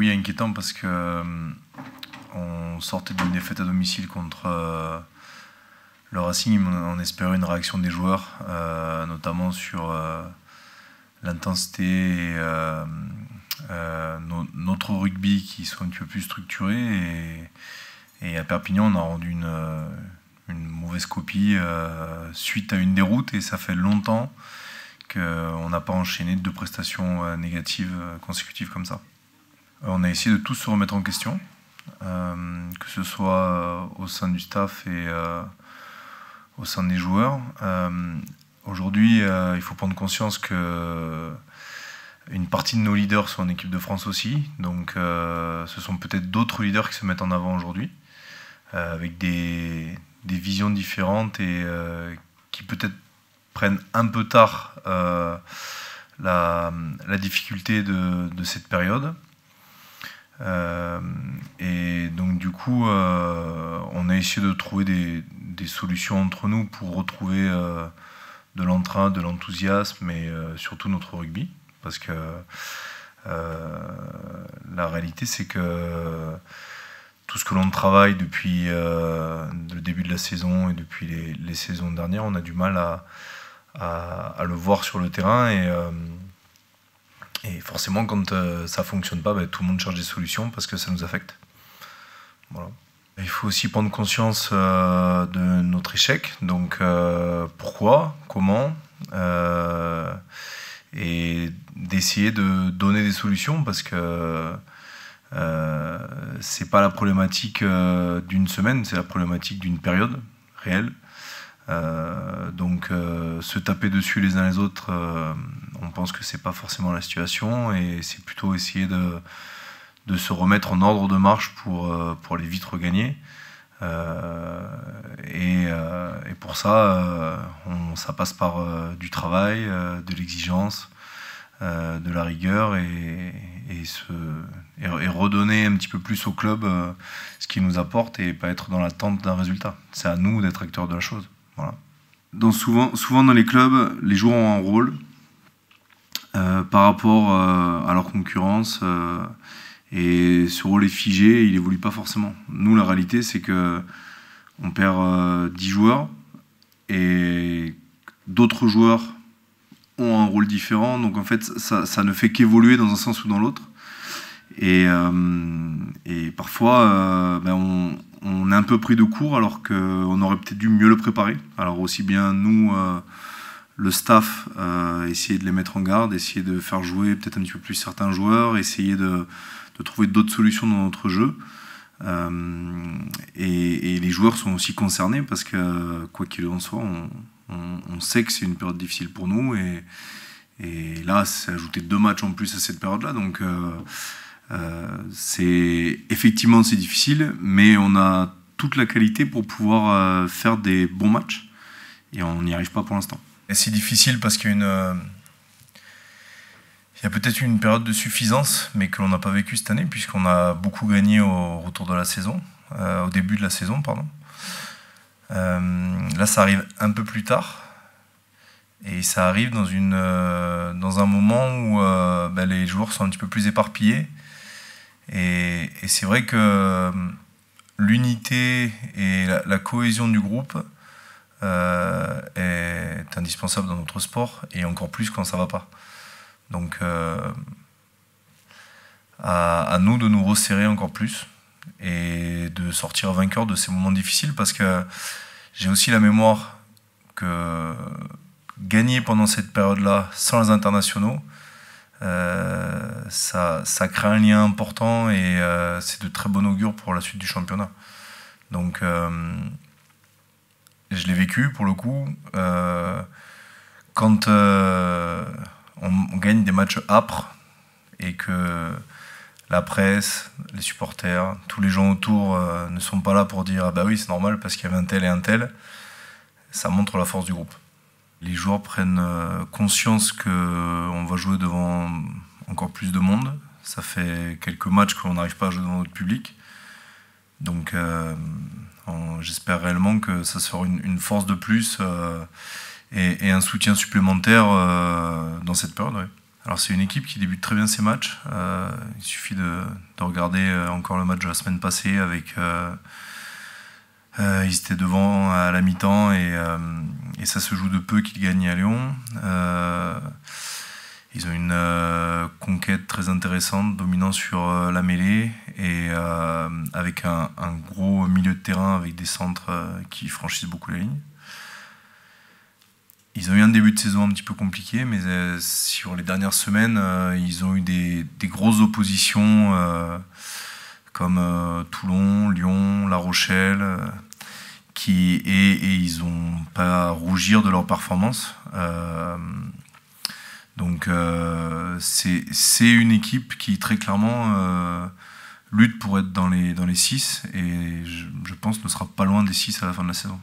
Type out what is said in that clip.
oui, inquiétant parce que euh, on sortait d'une défaite à domicile contre euh, le Racing. On espérait une réaction des joueurs, euh, notamment sur l'intensité et notre rugby qui soit un petit peu plus structuré. Et, à Perpignan, on a rendu une, une mauvaise copie suite à une déroute et ça fait longtemps qu'on n'a pas enchaîné deux prestations négatives consécutives comme ça. Euh, on a essayé de tous se remettre en question, euh, que ce soit euh, au sein du staff et au sein des joueurs. Aujourd'hui, il faut prendre conscience que une partie de nos leaders sont en équipe de France aussi. Donc ce sont peut-être d'autres leaders qui se mettent en avant aujourd'hui, avec des, visions différentes et qui peut-être prennent un peu tard la, difficulté de cette période. Euh, et donc du coup, euh, on a essayé de trouver des, solutions entre nous pour retrouver euh, de l'entrain, de l'enthousiasme et surtout notre rugby. Parce que la réalité, c'est que tout ce que l'on travaille depuis le début de la saison et depuis les, saisons dernières, on a du mal à, le voir sur le terrain. Et forcément, quand ça euh, ça fonctionne pas, ben, tout le monde cherche des solutions parce que ça nous affecte. Il faut aussi prendre conscience euh, de notre échec. Donc, euh, pourquoi, comment, et d'essayer de donner des solutions parce que c'est pas la problématique d'une semaine, c'est la problématique d'une période réelle. donc, se taper dessus les uns les autres on pense que c'est pas forcément la situation et c'est plutôt essayer de, de, se remettre en ordre de marche pour, euh, pour les vite regagner. Euh, euh, et, pour ça, ça passe par du travail, de l'exigence, de la rigueur et, et, se, redonner un petit peu plus au club ce qu'il nous apporte et pas être dans l'attente d'un résultat. C'est à nous d'être acteurs de la chose. Voilà. Dans souvent, souvent dans les clubs, les joueurs ont un rôle, euh, par rapport euh, à leur concurrence. Euh, et ce rôle est figé, il évolue pas forcément. Nous, la réalité, c'est que on perd 10 joueurs et d'autres joueurs ont un rôle différent. Donc en fait, ça, ne fait qu'évoluer dans un sens ou dans l'autre. Et, parfois, ben, on, a est un peu pris de court alors qu'on aurait peut-être dû mieux le préparer. Alors aussi bien nous, le staff, euh, essayer de les mettre en garde, essayer de faire jouer peut-être un petit peu plus certains joueurs, essayer de, trouver d'autres solutions dans notre jeu. Euh, et, les joueurs sont aussi concernés parce que, quoi qu'il en soit, on, sait que c'est une période difficile pour nous. Et, là, c'est ajouter deux matchs en plus à cette période-là. Donc, euh, c'est effectivement, c'est difficile, mais on a toute la qualité pour pouvoir faire des bons matchs. Et on n'y arrive pas pour l'instant c'est difficile parce qu'il y a une. Euh, il y a peut-être une période de suffisance, mais que l'on n'a pas vécu cette année, puisqu'on a beaucoup gagné au retour de la saison, euh, au début de la saison, pardon. Euh, là, ça arrive un peu plus tard. Et ça arrive dans, un moment où ben, les joueurs sont un petit peu plus éparpillés. Et, c'est vrai que l'unité et la, cohésion du groupe est indispensable dans notre sport et encore plus quand ça va pas. Donc euh, à, nous de nous resserrer encore plus et de sortir vainqueur de ces moments difficiles parce que j'ai aussi la mémoire que gagner pendant cette période-là sans les internationaux, euh, ça, crée un lien important et euh, c'est de très bon augure pour la suite du championnat. Donc, je l'ai vécu pour le coup. Euh, quand euh, on, gagne des matchs âpres et que la presse, les supporters, tous les gens autour euh, ne sont pas là pour dire ah bah oui c'est normal parce qu'il y avait un tel et un tel, ça montre la force du groupe. Les joueurs prennent conscience qu'on va jouer devant encore plus de monde. Ça fait quelques matchs qu'on n'arrive pas à jouer devant notre public. Donc j'espère réellement que ça sera une, force de plus euh, et, un soutien supplémentaire euh, dans cette période. Alors c'est une équipe qui débute très bien ses matchs. Euh, il suffit de, regarder encore le match de la semaine passée avec ils étaient devant à la mi-temps et, ça se joue de peu qu'ils gagnent à Lyon. Ils ont une euh, conquête très intéressante, dominant sur euh, la mêlée et euh, avec un, gros milieu de terrain avec des centres qui franchissent beaucoup la ligne. Ils ont eu un début de saison un petit peu compliqué, mais sur les dernières semaines, ils ont eu des, grosses oppositions comme Toulon, Lyon, La Rochelle. qui, et, et ils n'ont pas à rougir de leur performance. Donc euh, c'est une équipe qui très clairement euh, lutte pour être dans les, dans les 6 et je, je pense ne sera pas loin des 6 à la fin de la saison.